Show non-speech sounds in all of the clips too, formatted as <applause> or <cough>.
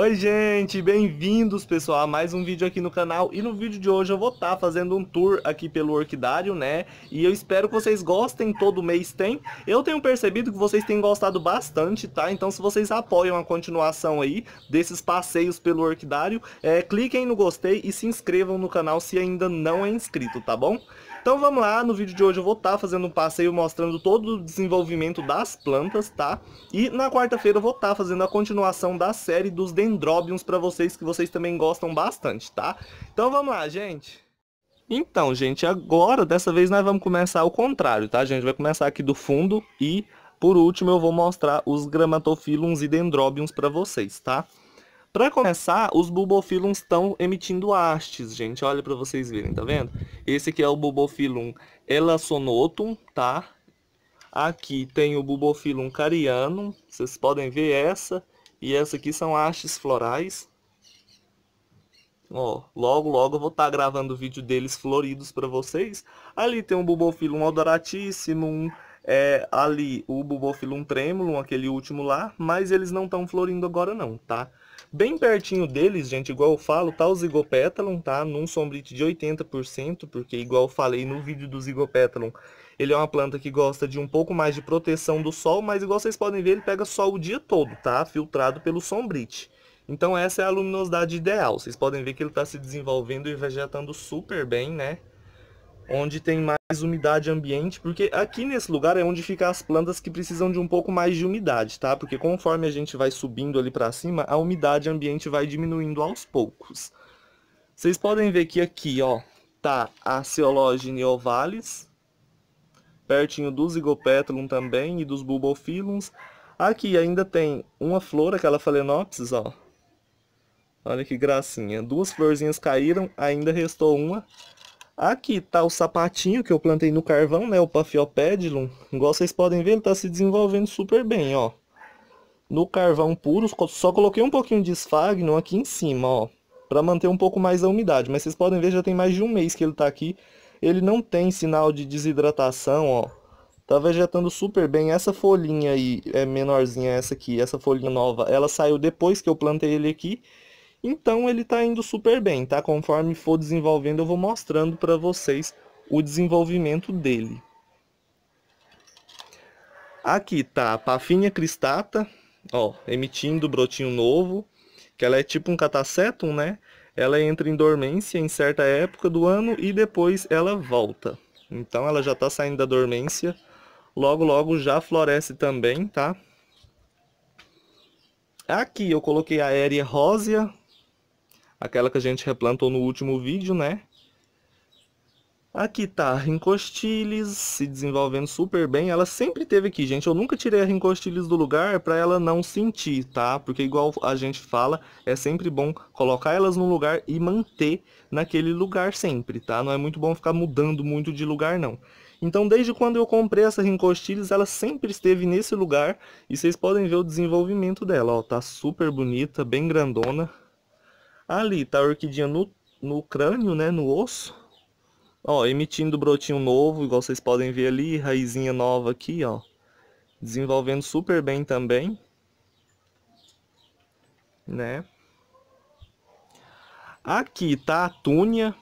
Oi gente, bem-vindos pessoal a mais um vídeo aqui no canal E no vídeo de hoje eu vou estar tá fazendo um tour aqui pelo Orquidário, né E eu espero que vocês gostem, todo mês tem Eu tenho percebido que vocês têm gostado bastante, tá? Então se vocês apoiam a continuação aí desses passeios pelo Orquidário é, Cliquem no gostei e se inscrevam no canal se ainda não é inscrito, tá bom? Então vamos lá, no vídeo de hoje eu vou estar tá fazendo um passeio mostrando todo o desenvolvimento das plantas, tá? E na quarta-feira eu vou estar tá fazendo a continuação da série dos dendrobiums para vocês, que vocês também gostam bastante, tá? Então vamos lá, gente! Então, gente, agora, dessa vez, nós vamos começar ao contrário, tá, gente? Vai começar aqui do fundo e, por último, eu vou mostrar os gramatofilums e dendróbiums para vocês, Tá? Para começar, os bulbophyllums estão emitindo hastes, gente. Olha para vocês verem, tá vendo? Esse aqui é o bulbophyllum elasonotum, tá? Aqui tem o bulbophyllum cariano, vocês podem ver essa. E essa aqui são hastes florais. Ó, logo, logo eu vou estar tá gravando o vídeo deles floridos para vocês. Ali tem o bulbophyllum odoratissimum, é, ali o bulbophyllum tremulum, aquele último lá. Mas eles não estão florindo agora não, tá? Bem pertinho deles, gente, igual eu falo, tá o Zygopetalum, tá? Num sombrite de 80%, porque igual eu falei no vídeo do Zygopetalum, ele é uma planta que gosta de um pouco mais de proteção do sol, mas igual vocês podem ver, ele pega sol o dia todo, tá? Filtrado pelo sombrite. Então essa é a luminosidade ideal. Vocês podem ver que ele está se desenvolvendo e vegetando super bem, né? onde tem mais umidade ambiente, porque aqui nesse lugar é onde ficam as plantas que precisam de um pouco mais de umidade, tá? Porque conforme a gente vai subindo ali para cima, a umidade ambiente vai diminuindo aos poucos. Vocês podem ver que aqui, ó, tá a Ceologine ovalis, pertinho do Zygopetulum também e dos Bulbophyllums. Aqui ainda tem uma flor, aquela Phalaenopsis, ó. Olha que gracinha. Duas florzinhas caíram, ainda restou uma Aqui está o sapatinho que eu plantei no carvão, né? O Paphiopedilum. Igual vocês podem ver, ele está se desenvolvendo super bem, ó. No carvão puro, só coloquei um pouquinho de esfagno aqui em cima, ó. Pra manter um pouco mais a umidade. Mas vocês podem ver, já tem mais de um mês que ele está aqui. Ele não tem sinal de desidratação, ó. Tá vegetando super bem. Essa folhinha aí, é menorzinha essa aqui, essa folhinha nova, ela saiu depois que eu plantei ele aqui. Então ele está indo super bem, tá? Conforme for desenvolvendo, eu vou mostrando para vocês o desenvolvimento dele. Aqui tá a Pafinha cristata, ó, emitindo brotinho novo, que ela é tipo um catacetum, né? Ela entra em dormência em certa época do ano e depois ela volta. Então ela já está saindo da dormência, logo logo já floresce também, tá? Aqui eu coloquei a Aérea rósea, aquela que a gente replantou no último vídeo, né? Aqui tá a Rincostilis se desenvolvendo super bem. Ela sempre teve aqui, gente. Eu nunca tirei a Rincostilis do lugar para ela não sentir, tá? Porque igual a gente fala, é sempre bom colocar elas no lugar e manter naquele lugar sempre, tá? Não é muito bom ficar mudando muito de lugar, não. Então, desde quando eu comprei essa Rincostilis, ela sempre esteve nesse lugar. E vocês podem ver o desenvolvimento dela, ó. Tá super bonita, bem grandona. Ali tá a orquidinha no, no crânio, né? No osso. Ó, emitindo brotinho novo, igual vocês podem ver ali. Raizinha nova aqui, ó. Desenvolvendo super bem também. Né? Aqui tá a túnia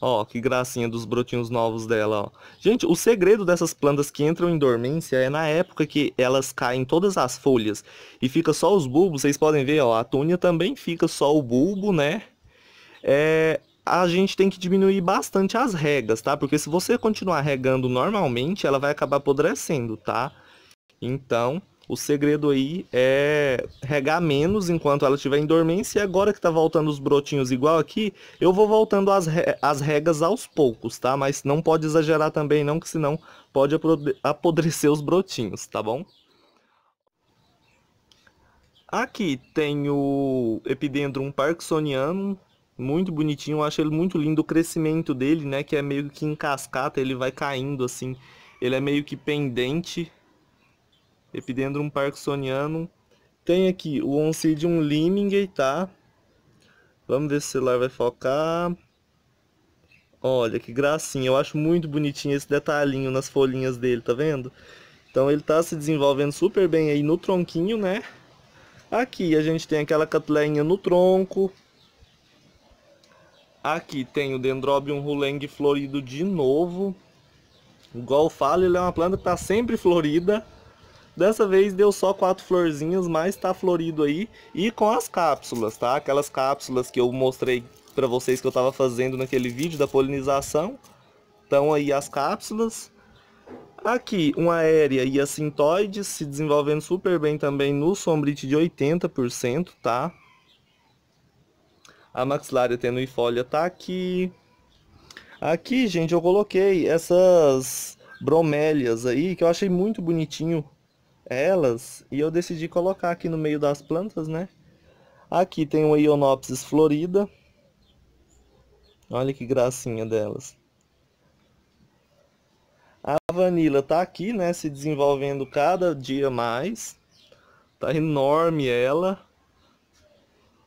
Ó, que gracinha dos brotinhos novos dela, ó. Gente, o segredo dessas plantas que entram em dormência é na época que elas caem todas as folhas e fica só os bulbos. Vocês podem ver, ó, a túnia também fica só o bulbo, né? É, a gente tem que diminuir bastante as regas, tá? Porque se você continuar regando normalmente, ela vai acabar apodrecendo, tá? Então, o segredo aí é regar menos enquanto ela estiver em dormência. E agora que tá voltando os brotinhos igual aqui, eu vou voltando as, re as regas aos poucos, tá? Mas não pode exagerar também não, que senão pode apodrecer os brotinhos, tá bom? Aqui tem o Epidendrum parkinsonianum, muito bonitinho, eu acho ele muito lindo, o crescimento dele, né, que é meio que em cascata, ele vai caindo assim, ele é meio que pendente, Epidendrum parkinsonianum. Tem aqui o Oncidium Limingue, tá? Vamos ver se o celular vai focar. Olha que gracinha, eu acho muito bonitinho esse detalhinho nas folhinhas dele, tá vendo? Então ele tá se desenvolvendo super bem aí no tronquinho, né? Aqui a gente tem aquela catuleinha no tronco. Aqui tem o Dendrobium rulengue florido de novo. Igual eu falo, ele é uma planta que tá sempre florida. Dessa vez deu só quatro florzinhas, mas tá florido aí. E com as cápsulas, tá? Aquelas cápsulas que eu mostrei para vocês que eu tava fazendo naquele vídeo da polinização. Então aí as cápsulas. Aqui, uma aérea e a sintoide se desenvolvendo super bem também no sombrite de 80%, tá? A maxilária tenuifólia tá aqui. Aqui, gente, eu coloquei essas bromélias aí, que eu achei muito bonitinho elas e eu decidi colocar aqui no meio das plantas, né? Aqui tem uma Ionopsis florida. Olha que gracinha delas. A vanila tá aqui, né? Se desenvolvendo cada dia mais. Tá enorme ela.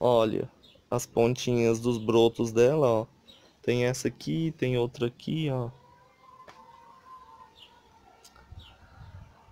Olha as pontinhas dos brotos dela, ó. Tem essa aqui, tem outra aqui, ó.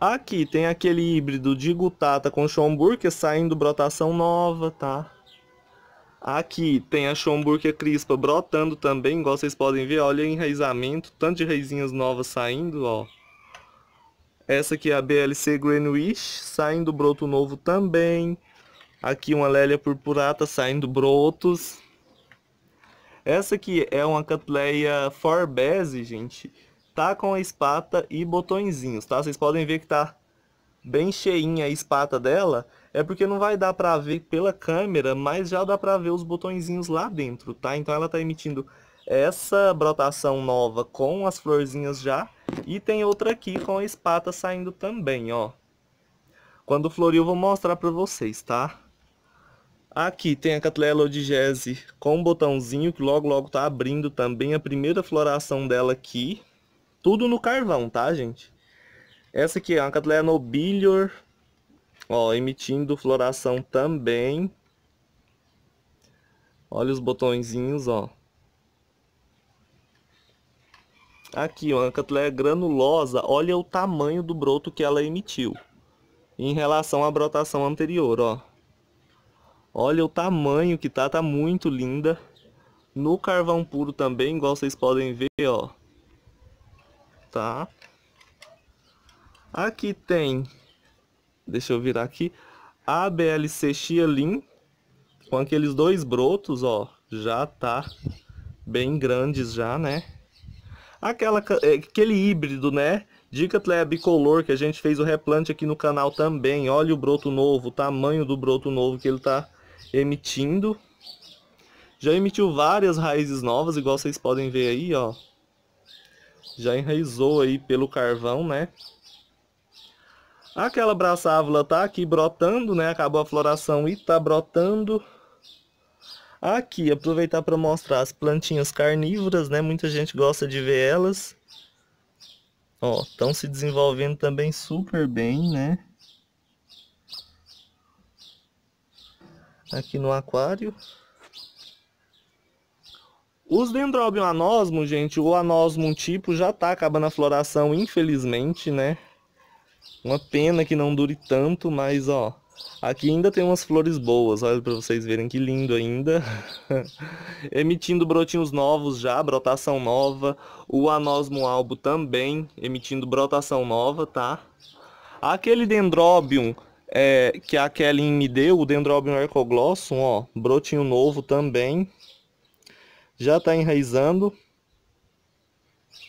Aqui tem aquele híbrido de Gutata com Schomburger saindo brotação nova, tá? Aqui tem a Schomburger crispa brotando também, igual vocês podem ver. Olha enraizamento, tanto de raizinhas novas saindo, ó. Essa aqui é a BLC Greenwich, saindo broto novo também. Aqui uma Lélia purpurata saindo brotos. Essa aqui é uma Catleya Forbese, gente tá com a espata e botõezinhos, tá? Vocês podem ver que tá bem cheinha a espata dela, é porque não vai dar para ver pela câmera, mas já dá para ver os botõezinhos lá dentro, tá? Então ela tá emitindo essa brotação nova com as florzinhas já, e tem outra aqui com a espata saindo também, ó. Quando floriu, vou mostrar para vocês, tá? Aqui tem a Catleia lodigese com um botãozinho que logo logo tá abrindo também a primeira floração dela aqui. Tudo no carvão, tá, gente? Essa aqui é uma Cattleya nobilior, ó, emitindo floração também. Olha os botõezinhos, ó. Aqui, ó, a Cattleya granulosa, olha o tamanho do broto que ela emitiu. Em relação à brotação anterior, ó. Olha o tamanho que tá, tá muito linda. No carvão puro também, igual vocês podem ver, ó tá? Aqui tem, deixa eu virar aqui, a BLC Xialin, com aqueles dois brotos, ó, já tá bem grandes já, né? Aquela, é, aquele híbrido, né? Dicatleia bicolor que a gente fez o replante aqui no canal também. Olha o broto novo, o tamanho do broto novo que ele tá emitindo. Já emitiu várias raízes novas, igual vocês podem ver aí, ó já enraizou aí pelo carvão, né? Aquela braçávula tá aqui brotando, né? Acabou a floração e tá brotando. Aqui, aproveitar para mostrar as plantinhas carnívoras, né? Muita gente gosta de ver elas. Ó, estão se desenvolvendo também super bem, né? Aqui no aquário. Os dendrobium anosmo, gente, o anósmo tipo já tá acabando a floração, infelizmente, né? Uma pena que não dure tanto, mas ó, aqui ainda tem umas flores boas, olha para vocês verem que lindo ainda. <laughs> emitindo brotinhos novos já, brotação nova. O anósmo albo também emitindo brotação nova, tá? Aquele dendrobium, é, que a Kelly me deu, o dendrobium arcoglossum, ó, brotinho novo também, já está enraizando.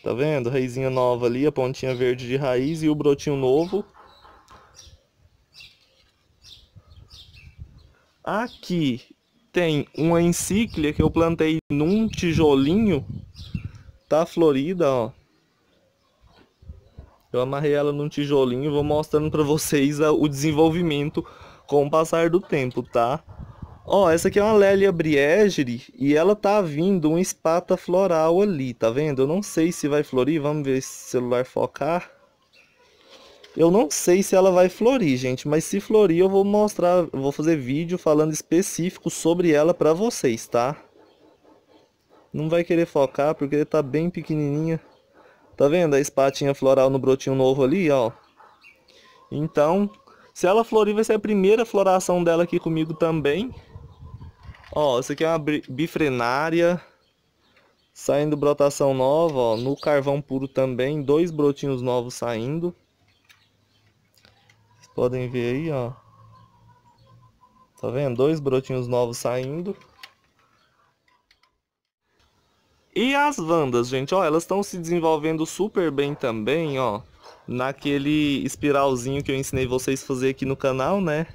Tá vendo? Raizinha nova ali, a pontinha verde de raiz e o brotinho novo. Aqui tem uma encíclia que eu plantei num tijolinho. Tá florida, ó. Eu amarrei ela num tijolinho e vou mostrando pra vocês o desenvolvimento com o passar do tempo, tá? Ó, oh, essa aqui é uma Lélia Briegere e ela tá vindo uma espata floral ali, tá vendo? Eu não sei se vai florir, vamos ver se o celular focar. Eu não sei se ela vai florir, gente, mas se florir eu vou mostrar, eu vou fazer vídeo falando específico sobre ela pra vocês, tá? Não vai querer focar porque ele tá bem pequenininha. Tá vendo a espatinha floral no brotinho novo ali, ó? Então, se ela florir vai ser a primeira floração dela aqui comigo também. Ó, isso aqui é uma bifrenária. Saindo brotação nova, ó. No carvão puro também, dois brotinhos novos saindo. Vocês podem ver aí, ó. Tá vendo? Dois brotinhos novos saindo. E as vandas, gente, ó, elas estão se desenvolvendo super bem também, ó. Naquele espiralzinho que eu ensinei vocês a fazer aqui no canal, né?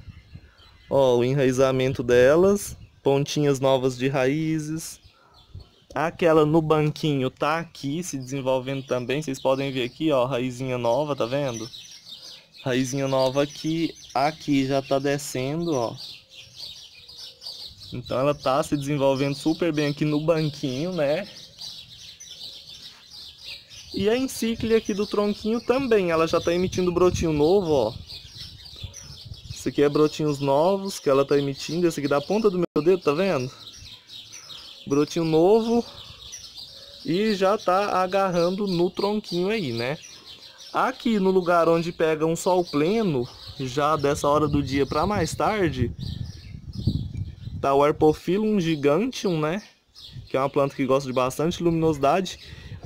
Ó, o enraizamento delas pontinhas novas de raízes. Aquela no banquinho tá aqui se desenvolvendo também. Vocês podem ver aqui, ó, raizinha nova, tá vendo? Raizinha nova aqui, aqui já tá descendo, ó. Então ela tá se desenvolvendo super bem aqui no banquinho, né? E a encíclia aqui do tronquinho também, ela já tá emitindo brotinho novo, ó. Esse aqui é brotinhos novos que ela tá emitindo. Esse aqui da ponta do meu dedo, tá vendo? Brotinho novo. E já tá agarrando no tronquinho aí, né? Aqui no lugar onde pega um sol pleno, já dessa hora do dia para mais tarde, tá o Herpophyllum gigantium, né? Que é uma planta que gosta de bastante luminosidade.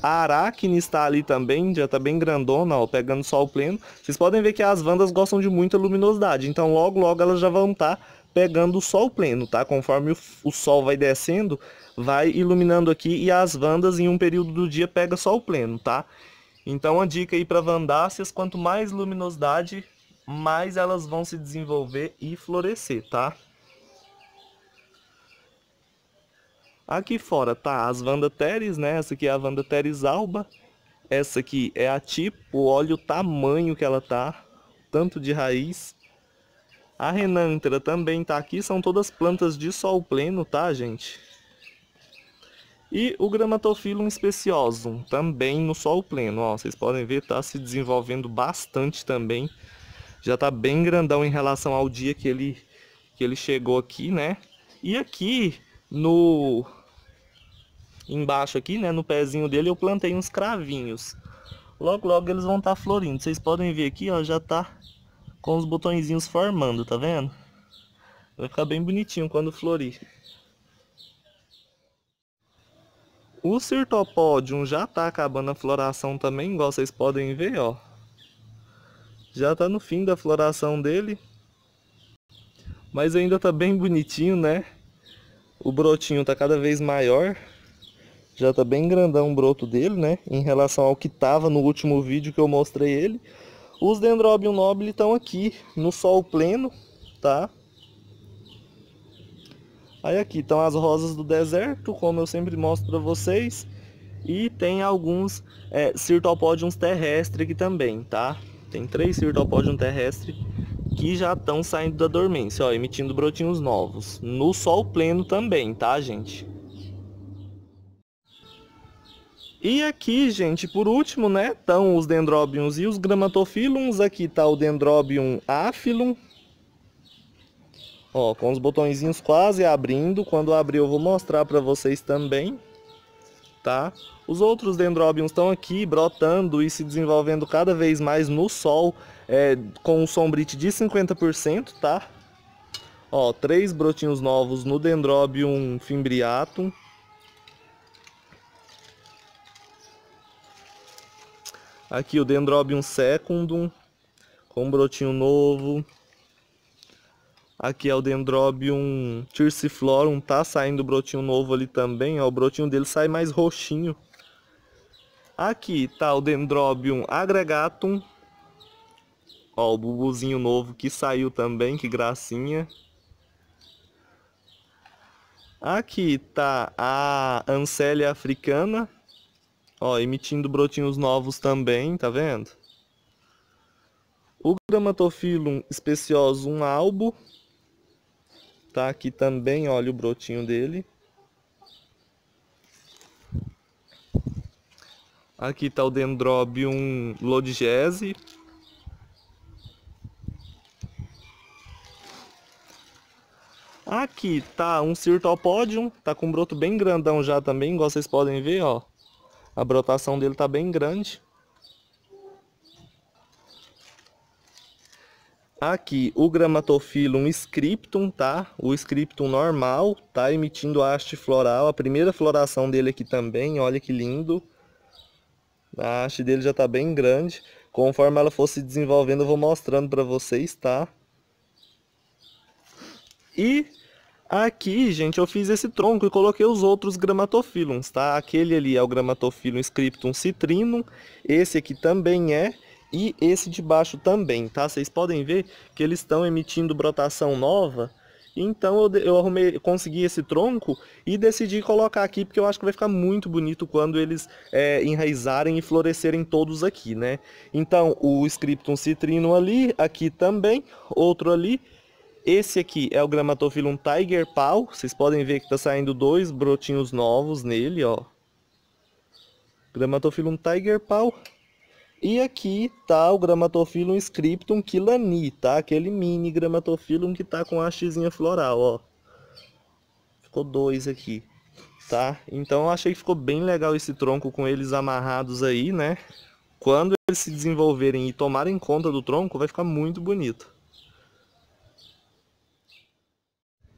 A Aracne está ali também, já está bem grandona, ó, pegando sol pleno. Vocês podem ver que as Vandas gostam de muita luminosidade, então logo, logo elas já vão estar tá pegando sol pleno, tá? Conforme o, o, sol vai descendo, vai iluminando aqui e as Vandas em um período do dia pega sol pleno, tá? Então a dica aí para Vandáceas, quanto mais luminosidade, mais elas vão se desenvolver e florescer, tá? Aqui fora tá as Wanda Teres, né? Essa aqui é a Wanda Teres Alba. Essa aqui é a tipo, olha o tamanho que ela tá, tanto de raiz. A Renantra também tá aqui, são todas plantas de sol pleno, tá, gente? E o Gramatophyllum speciosum, também no sol pleno, ó, vocês podem ver, tá se desenvolvendo bastante também. Já tá bem grandão em relação ao dia que ele, que ele chegou aqui, né? E aqui no embaixo aqui, né, no pezinho dele, eu plantei uns cravinhos. Logo, logo eles vão estar tá florindo. Vocês podem ver aqui, ó, já tá com os botõezinhos formando, tá vendo? Vai ficar bem bonitinho quando florir. O Cirtopódium já tá acabando a floração também, igual vocês podem ver, ó. Já tá no fim da floração dele. Mas ainda tá bem bonitinho, né? O brotinho tá cada vez maior já tá bem grandão o broto dele, né? Em relação ao que tava no último vídeo que eu mostrei ele. Os Dendrobium noble estão aqui no sol pleno, tá? Aí aqui estão as rosas do deserto, como eu sempre mostro para vocês. E tem alguns é, Cirtopodiums terrestres aqui também, tá? Tem três Cirtopodium terrestres que já estão saindo da dormência, ó, emitindo brotinhos novos. No sol pleno também, tá, gente? E aqui, gente, por último, né, estão os dendrobiums e os gramatofilums. Aqui está o dendrobium afilum. Ó, com os botõezinhos quase abrindo. Quando abrir eu vou mostrar para vocês também, tá? Os outros dendrobiums estão aqui brotando e se desenvolvendo cada vez mais no sol, é, com um sombrite de 50%, tá? Ó, três brotinhos novos no dendrobium fimbriatum Aqui o Dendrobium secundum, com brotinho novo. Aqui é o Dendrobium tirsiflorum, tá saindo brotinho novo ali também, ó, o brotinho dele sai mais roxinho. Aqui tá o Dendrobium aggregatum, ó, o bubuzinho novo que saiu também, que gracinha. Aqui tá a Ancélia africana, Ó, emitindo brotinhos novos também, tá vendo? O Grammatophyllum speciosum albo. Tá aqui também, olha o brotinho dele. Aqui tá o Dendrobium lodigese. Aqui tá um Cirtopodium, tá com um broto bem grandão já também, igual vocês podem ver, ó. A brotação dele está bem grande. Aqui, o um scriptum, tá? O scriptum normal, tá emitindo haste floral. A primeira floração dele aqui também, olha que lindo. A haste dele já tá bem grande. Conforme ela for se desenvolvendo, eu vou mostrando para vocês, tá? E Aqui, gente, eu fiz esse tronco e coloquei os outros gramatofilums, tá? Aquele ali é o gramatofilum scriptum citrinum, esse aqui também é, e esse de baixo também, tá? Vocês podem ver que eles estão emitindo brotação nova, então eu, eu arrumei, consegui esse tronco e decidi colocar aqui, porque eu acho que vai ficar muito bonito quando eles é, enraizarem e florescerem todos aqui, né? Então, o scriptum citrinum ali, aqui também, outro ali, esse aqui é o Gramatophyllum Tiger Paw. Vocês podem ver que está saindo dois brotinhos novos nele, ó. Gramatophyllum Tiger Paw. E aqui tá o Gramatophyllum scriptum Kilani, tá? Aquele mini Gramatophyllum que tá com a xzinha floral, ó. Ficou dois aqui, tá? Então eu achei que ficou bem legal esse tronco com eles amarrados aí, né? Quando eles se desenvolverem e tomarem conta do tronco, vai ficar muito bonito.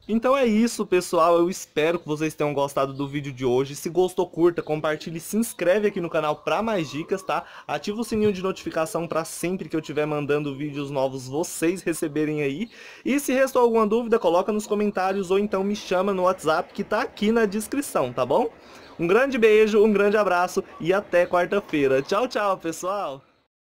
Então é isso, pessoal. Eu espero que vocês tenham gostado do vídeo de hoje. Se gostou, curta, compartilhe, se inscreve aqui no canal para mais dicas, tá? Ativa o sininho de notificação para sempre que eu estiver mandando vídeos novos vocês receberem aí. E se restou alguma dúvida, coloca nos comentários ou então me chama no WhatsApp que tá aqui na descrição, tá bom? Um grande beijo, um grande abraço e até quarta-feira. Tchau, tchau, pessoal!